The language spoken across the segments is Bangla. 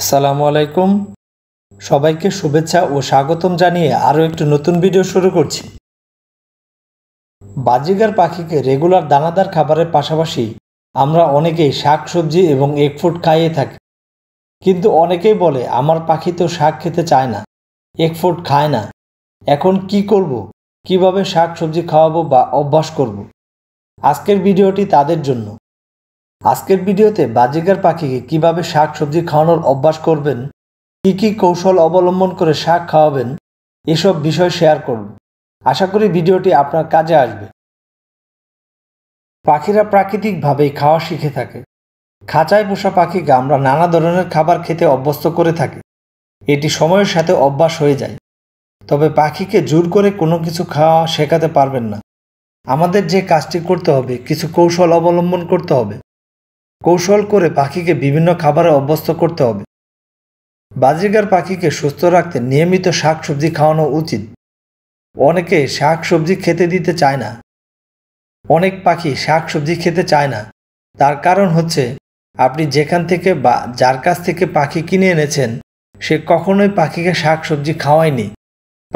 আসসালামু আলাইকুম সবাইকে শুভেচ্ছা ও স্বাগতম জানিয়ে আরও একটি নতুন ভিডিও শুরু করছি বাজিগার পাখিকে রেগুলার দানাদার খাবারের পাশাপাশি আমরা অনেকেই শাক সবজি এবং এগ ফুট খাইয়ে থাকি কিন্তু অনেকেই বলে আমার পাখি তো শাক খেতে চায় না এগ ফুট খায় না এখন কি করব কিভাবে শাক সবজি খাওয়াবো বা অভ্যাস করব আজকের ভিডিওটি তাদের জন্য আজকের ভিডিওতে বাজিকার পাখিকে কিভাবে শাক সবজি খাওয়ানোর অভ্যাস করবেন কি কি কৌশল অবলম্বন করে শাক খাওয়াবেন এসব বিষয় শেয়ার করব আশা করি ভিডিওটি আপনার কাজে আসবে পাখিরা প্রাকৃতিকভাবেই খাওয়া শিখে থাকে খাঁচায় পোষা পাখিকে আমরা নানা ধরনের খাবার খেতে অভ্যস্ত করে থাকি এটি সময়ের সাথে অভ্যাস হয়ে যায় তবে পাখিকে জোর করে কোনো কিছু খাওয়া শেখাতে পারবেন না আমাদের যে কাজটি করতে হবে কিছু কৌশল অবলম্বন করতে হবে কৌশল করে পাখিকে বিভিন্ন খাবারে অভ্যস্ত করতে হবে বাজিগার পাখিকে সুস্থ রাখতে নিয়মিত শাকসবজি খাওয়ানো উচিত অনেকে শাকসবজি খেতে দিতে চায় না অনেক পাখি শাকসবজি খেতে চায় না তার কারণ হচ্ছে আপনি যেখান থেকে বা যার কাছ থেকে পাখি কিনে এনেছেন সে কখনোই পাখিকে শাকসবজি খাওয়ায়নি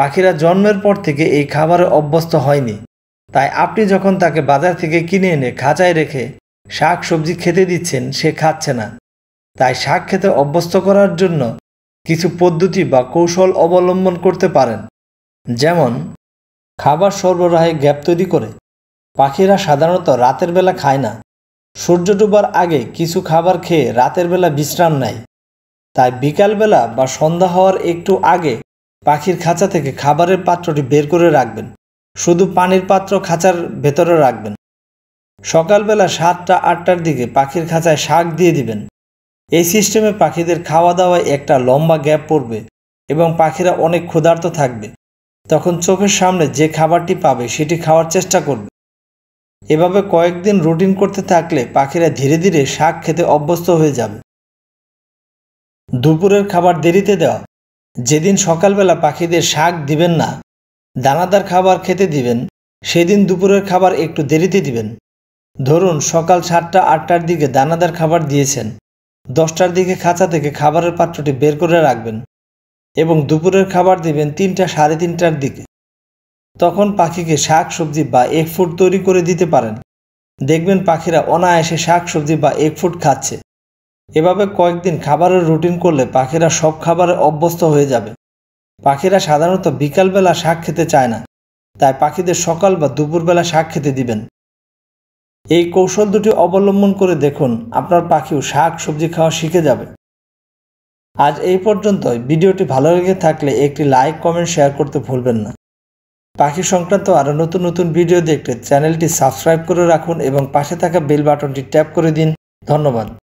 পাখিরা জন্মের পর থেকে এই খাবারে অভ্যস্ত হয়নি তাই আপনি যখন তাকে বাজার থেকে কিনে এনে খাঁচায় রেখে শাক সবজি খেতে দিচ্ছেন সে খাচ্ছে না তাই শাক খেতে অভ্যস্ত করার জন্য কিছু পদ্ধতি বা কৌশল অবলম্বন করতে পারেন যেমন খাবার সরবরাহে গ্যাপ তৈরি করে পাখিরা সাধারণত রাতের বেলা খায় না সূর্য ডুবার আগে কিছু খাবার খেয়ে রাতের বেলা বিশ্রাম নেয় তাই বিকালবেলা বা সন্ধ্যা হওয়ার একটু আগে পাখির খাঁচা থেকে খাবারের পাত্রটি বের করে রাখবেন শুধু পানির পাত্র খাঁচার ভেতরে রাখবেন সকালবেলা সাতটা আটটার দিকে পাখির খাঁচায় শাক দিয়ে দিবেন এই সিস্টেমে পাখিদের খাওয়া দাওয়ায় একটা লম্বা গ্যাপ পড়বে এবং পাখিরা অনেক ক্ষুধার্ত থাকবে তখন চোখের সামনে যে খাবারটি পাবে সেটি খাওয়ার চেষ্টা করবে এভাবে কয়েকদিন রুটিন করতে থাকলে পাখিরা ধীরে ধীরে শাক খেতে অভ্যস্ত হয়ে যাবে দুপুরের খাবার দেরিতে দেওয়া যেদিন সকালবেলা পাখিদের শাক দিবেন না দানাদার খাবার খেতে দিবেন সেদিন দুপুরের খাবার একটু দেরিতে দিবেন ধরুন সকাল সাতটা আটটার দিকে দানাদার খাবার দিয়েছেন দশটার দিকে খাঁচা থেকে খাবারের পাত্রটি বের করে রাখবেন এবং দুপুরের খাবার দেবেন তিনটা সাড়ে তিনটার দিকে তখন পাখিকে শাক সবজি বা এক ফুট তৈরি করে দিতে পারেন দেখবেন পাখিরা অনায়াসে শাক সবজি বা এক ফুট খাচ্ছে এভাবে কয়েকদিন খাবারের রুটিন করলে পাখিরা সব খাবারে অভ্যস্ত হয়ে যাবে পাখিরা সাধারণত বিকালবেলা শাক খেতে চায় না তাই পাখিদের সকাল বা দুপুরবেলা শাক খেতে দিবেন এই কৌশল দুটি অবলম্বন করে দেখুন আপনার পাখিও শাক সবজি খাওয়া শিখে যাবে আজ এই পর্যন্তই ভিডিওটি ভালো লেগে থাকলে একটি লাইক কমেন্ট শেয়ার করতে ভুলবেন না পাখি সংক্রান্ত আরও নতুন নতুন ভিডিও দেখতে চ্যানেলটি সাবস্ক্রাইব করে রাখুন এবং পাশে থাকা বেল বাটনটি ট্যাপ করে দিন ধন্যবাদ